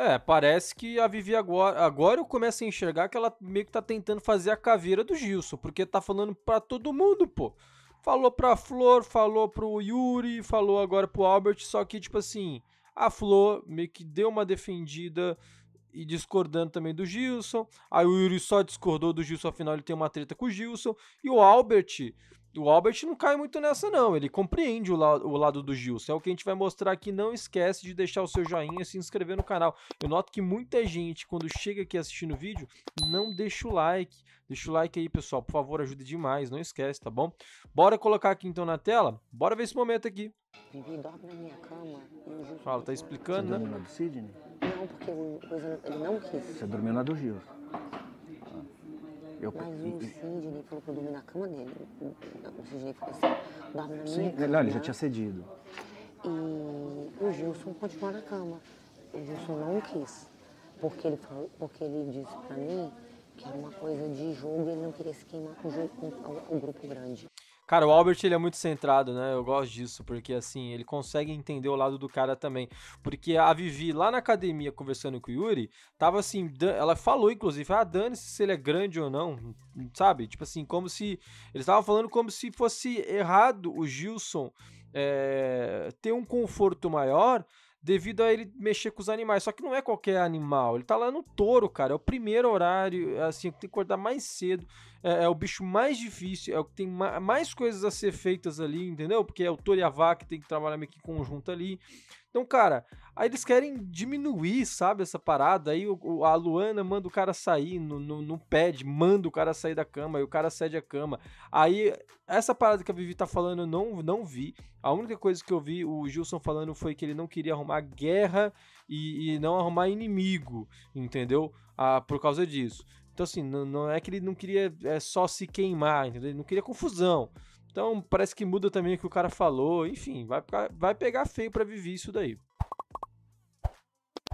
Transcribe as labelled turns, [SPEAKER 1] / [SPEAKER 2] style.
[SPEAKER 1] É, parece que a Vivi agora, agora eu começo a enxergar que ela meio que tá tentando fazer a caveira do Gilson, porque tá falando para todo mundo, pô. Falou pra Flor, falou pro Yuri, falou agora pro Albert, só que tipo assim, a Flor meio que deu uma defendida e discordando também do Gilson. Aí o Yuri só discordou do Gilson, afinal ele tem uma treta com o Gilson. E o Albert o Albert não cai muito nessa, não. Ele compreende o, la o, lado do Gilson. É o que a gente vai mostrar aqui. Não esquece de deixar o seu joinha e se inscrever no canal. Eu noto que muita gente, quando chega aqui assistindo o vídeo, não deixa o like. Deixa o like aí, pessoal. Por favor, ajuda demais. Não esquece, tá bom? Bora colocar aqui então na tela. Bora ver esse momento aqui.
[SPEAKER 2] Vivi dorme na minha cama.
[SPEAKER 1] Fala, tá explicando, Você né? Dormiu
[SPEAKER 2] na do Sidney? Não, porque ele não quis. Você
[SPEAKER 1] dormiu na do Gilson. Eu... Mas o
[SPEAKER 2] Sidney falou que eu dormi na cama dele. O Sidney falou assim, dorme na minha Sim, cama. ele já tinha cedido. E o Gilson continuou na cama. O Gilson não quis. Porque ele, falou, porque ele disse pra mim que era uma coisa de jogo e ele não queria se queimar com o, jogo, com o grupo grande.
[SPEAKER 1] Cara, o Albert ele é muito centrado, né? Eu gosto disso, porque assim, ele consegue entender o lado do cara também. Porque a Vivi, lá na academia, conversando com o Yuri, tava assim, ela falou, inclusive, ah, dane-se se ele é grande ou não, sabe? Tipo assim, como se. Eles estavam falando como se fosse errado o Gilson é, ter um conforto maior devido a ele mexer com os animais. Só que não é qualquer animal, ele tá lá no touro, cara. É o primeiro horário, é assim, tem que acordar mais cedo. É, é o bicho mais difícil, é o que tem ma mais coisas a ser feitas ali, entendeu? Porque é o touro e a vaca que tem que trabalhar meio que em conjunto ali. Então, cara, aí eles querem diminuir, sabe, essa parada. Aí o, a Luana manda o cara sair no, no, no pad, manda o cara sair da cama, e o cara cede a cama. Aí, essa parada que a Vivi tá falando, eu não, não vi. A única coisa que eu vi o Gilson falando foi que ele não queria arrumar guerra e, e não arrumar inimigo, entendeu? Ah, por causa disso. Então, assim, não, não é que ele não queria é, só se queimar, entendeu? Ele não queria confusão. Então parece que muda também o que o cara falou. Enfim, vai, vai pegar feio para viver isso daí.